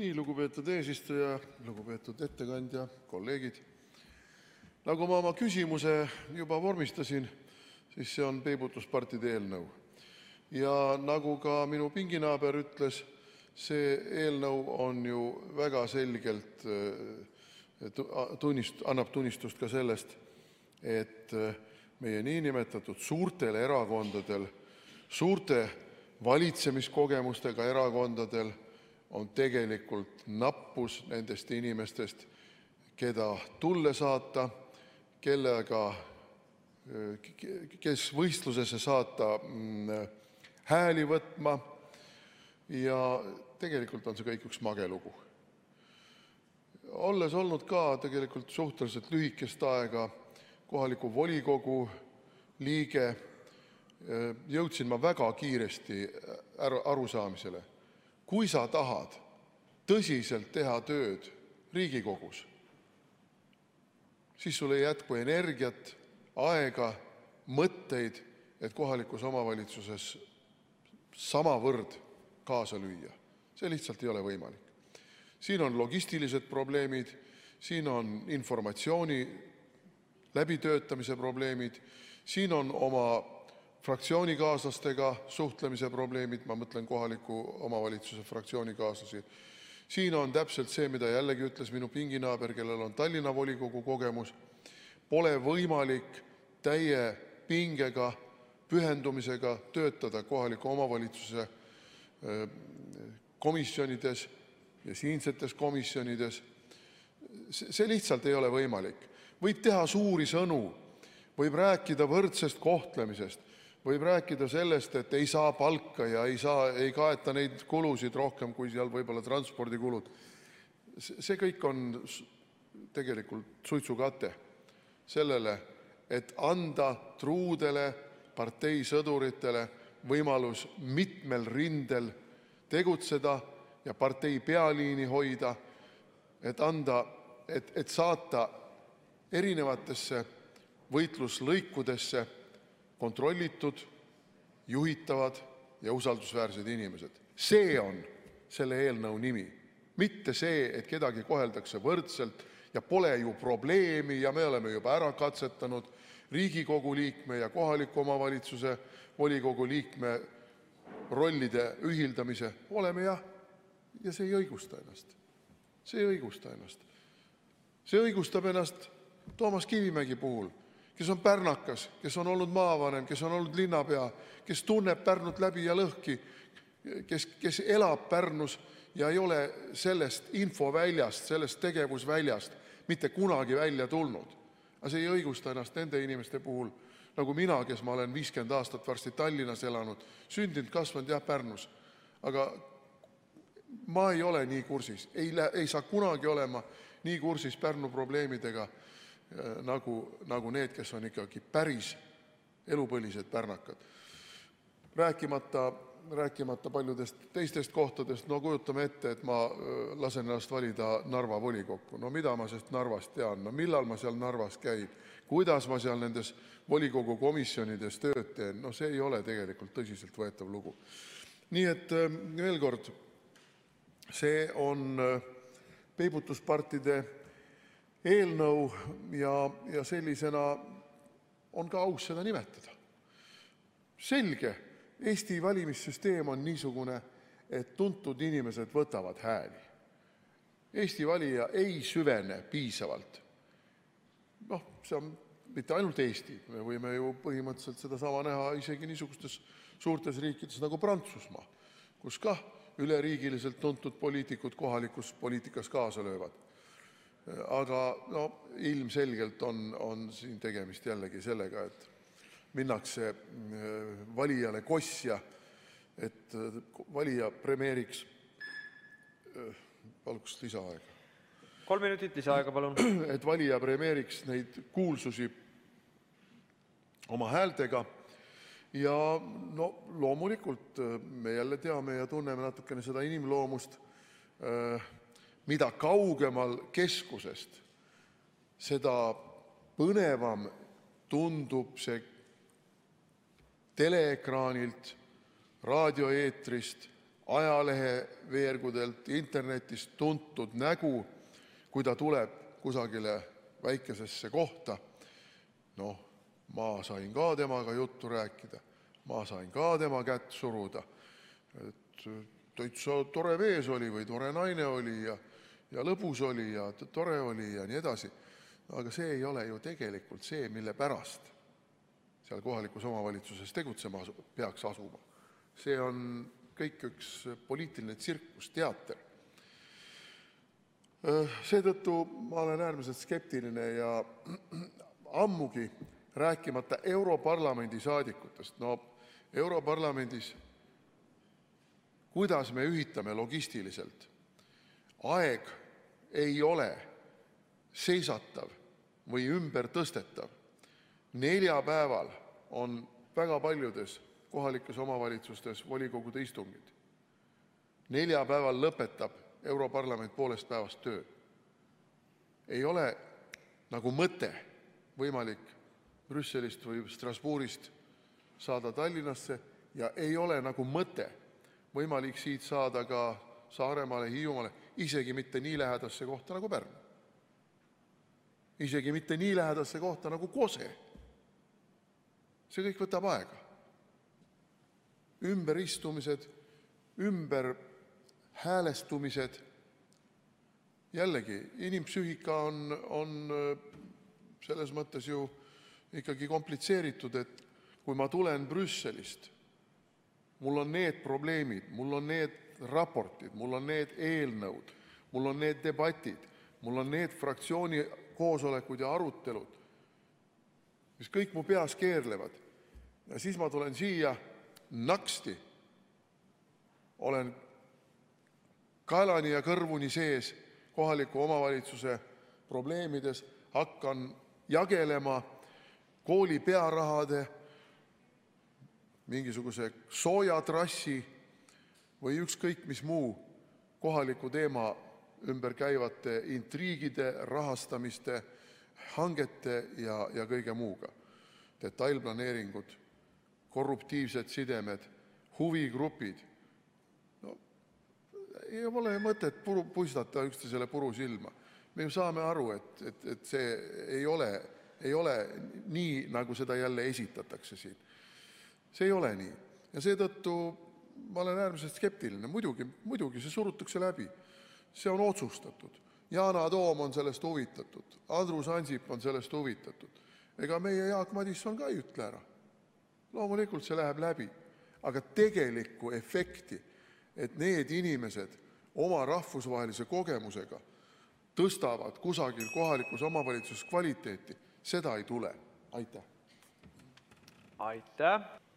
Nii, lugupeetud eesistuja! Lugupeetud ettekandja! Kolleegid! Nagu ma oma küsimuse juba vormistasin, siis see on peibutuspartide eelnõu. Ja nagu ka minu pinginaaber ütles, see eelnõu on ju väga selgelt eh, tunnist, annab tunnistust ka sellest, et eh, meie niinimetatud suurtel erakondadel, suurte valitsemiskogemustega erakondadel – on tegelikult nappus nendest inimestest, keda tulle saata, kes võistlusesse saata mm, hääli võtma, ja tegelikult on see kõik üks mage lugu. Olles olnud ka tegelikult suhteliselt lühikest aega kohaliku volikogu liige, jõudsin ma väga kiiresti arusaamisele kui sa tahad tõsiselt teha tööd Riigikogus, siis sul ei jätku energiat, aega, mõtteid, et kohalikus omavalitsuses samavõrd kaasa lüüa. See lihtsalt ei ole võimalik. Siin on logistilised probleemid, siin on informatsiooni läbitöötamise probleemid, siin on oma fraktsioonikaaslastega suhtlemise probleemid, ma mõtlen kohaliku omavalitsuse fraktsioonikaaslasi. Siin on täpselt see, mida jällegi ütles minu pinginaaber, kellel on Tallinna volikogu kogemus: pole võimalik täie pingega, pühendumisega töötada kohaliku omavalitsuse äh, komisjonides ja siinsetes komisjonides. See lihtsalt ei ole võimalik. Võib teha suuri sõnu, võib rääkida võrdsest kohtlemisest võib rääkida sellest, et ei saa palka ja ei kaeta neid kulusid rohkem kui võib-olla transpordikulud. See kõik on tegelikult suitsukate sellele, et anda truudele parteisõduritele võimalus mitmel rindel tegutseda ja partei pealiini hoida, et saata erinevatesse võitluslõikudesse kontrollitud, juhitavad ja usaldusväärsed inimesed. See on selle eelnõu nimi, mitte see, et kedagi koheldakse võrdselt ja pole ju probleemi ja me oleme juba ära katsetanud Riigikogu liikme ja kohaliku omavalitsuse volikogu liikme rollide ühildamise. Oleme jah, ja see ei õigusta ennast. See ei õigusta ennast. See õigustab ennast Toomas Kivimägi puhul kes on pärnakas, kes on olnud maavanem, kes on olnud linnapea, kes tunneb Pärnut läbi ja lõhki, kes elab Pärnus ja ei ole sellest infoväljast, sellest tegevusväljast mitte kunagi välja tulnud. Aga see ei õigusta ennast nende inimeste puhul nagu mina, kes ma olen 50 aastat varsti Tallinnas elanud, sündinud-kasvanud jah Pärnus, aga ma ei ole nii kursis, ei saa kunagi olema nii kursis Pärnu probleemidega. Äh, nagu, nagu need, kes on ikkagi päris elupõlised pärnakad. Rääkimata paljudest teistest kohtadest. No kujutame ette, et ma äh, lasen ennast valida Narva volikokku. No mida ma sest Narvast tean? No millal ma seal Narvas käin? Kuidas ma seal nendes volikogu komisjonides tööd teen? No see ei ole tegelikult tõsiselt võetav lugu. Nii et äh, veel kord, see on peibutuspartide eelnõu ja sellisena on ka aus seda nimetada. Selge, Eesti valimissüsteem on niisugune, et tuntud inimesed võtavad hääli. Eesti valija ei süvene piisavalt. Noh, see on mitte ainult Eesti, me võime ju põhimõtteliselt sedasama näha isegi niisugustes suurtes riikides nagu Prantsusmaa, kus kah üleriigiliselt tuntud poliitikud kohalikus poliitikas kaasa löövad. Aga ilmselgelt on siin tegemist jällegi sellega, et minnakse äh, valijale kosja, et äh, valija premeeriks äh,... Paluks lisaaega. Kolm minutit lisaaega, palun! et valija premeeriks neid kuulsusi oma häältega. Ja loomulikult me jälle teame ja tunneme natukene seda inimloomust. Mida kaugemal keskusest, seda põnevam tundub see teleekraanilt, raadioeetrist, ajaleheveergudelt, internetist tuntud nägu, kui ta tuleb kusagile väikesesse kohta: noh, ma sain ka temaga juttu rääkida, ma sain ka tema kätt suruda, täitsa tore mees oli või tore naine oli ja lõbus oli ja tore oli ja nii edasi. Aga see ei ole ju tegelikult see, mille pärast seal kohalikus omavalitsuses tegutsema peaks asuma. See on kõik üks poliitiline tsirkus, teater. Äh, seetõttu ma olen äärmiselt skeptiline ja ammugi rääkimata Europarlamendi saadikutest. No Europarlamendis, kuidas me ühitame logistiliselt aeg ei ole seisatav või ümbertõstetav. Neljapäeval on väga paljudes kohalikes omavalitsustes volikogude istungid. Neljapäeval lõpetab europarlament poolest päevast töö. Ei ole nagu mõte võimalik Brüsselist või Strasbourgist saada Tallinnasse ja ei ole nagu mõte võimalik siit saada ka Saaremaale, Hiiumaale isegi mitte nii lähedasse kohta nagu Pärnu, isegi mitte nii lähedasse kohta nagu Kose. See kõik võtab aega. Ümberistumised, ümberhäälestumised. Jällegi, inimpsüühika on, on äh, selles mõttes ju ikkagi komplitseeritud, et kui ma tulen Brüsselist, mul on need probleemid, mul on need raportid, mul on need eelnõud, mul on need debatid, mul on need fraktsiooni koosolekud ja arutelud, mis kõik mu peas keerlevad, ja siis ma tulen siia, naksti olen kaelani ja kõrvuni sees kohaliku omavalitsuse probleemides, hakkan jagelema kooli pearahade, mingisuguse soojatrassi või ükskõik mis muu kohaliku teema ümber käivate intriigide, rahastamiste, hangete ja kõige muuga – detailplaneeringud, korruptiivsed sidemed, huvigrupid –, ei ole mõtet puistata üksteisele puru silma. Me ju saame aru, et see ei ole nii, nagu seda jälle esitatakse siin. See ei ole nii. Ja seetõttu ma olen äärmiselt skeptiline. Muidugi, see surutakse läbi, see on otsustatud. Yana Toom on sellest huvitatud, Andrus Ansip on sellest huvitatud. Ega meie Jaak Madison ka ei ütle ära. Loomulikult see läheb läbi, aga tegelikku efekti, et need inimesed oma rahvusvahelise kogemusega tõstavad kusagil kohalikus omavalitsuses kvaliteeti, seda ei tule. Aitäh! Aitäh!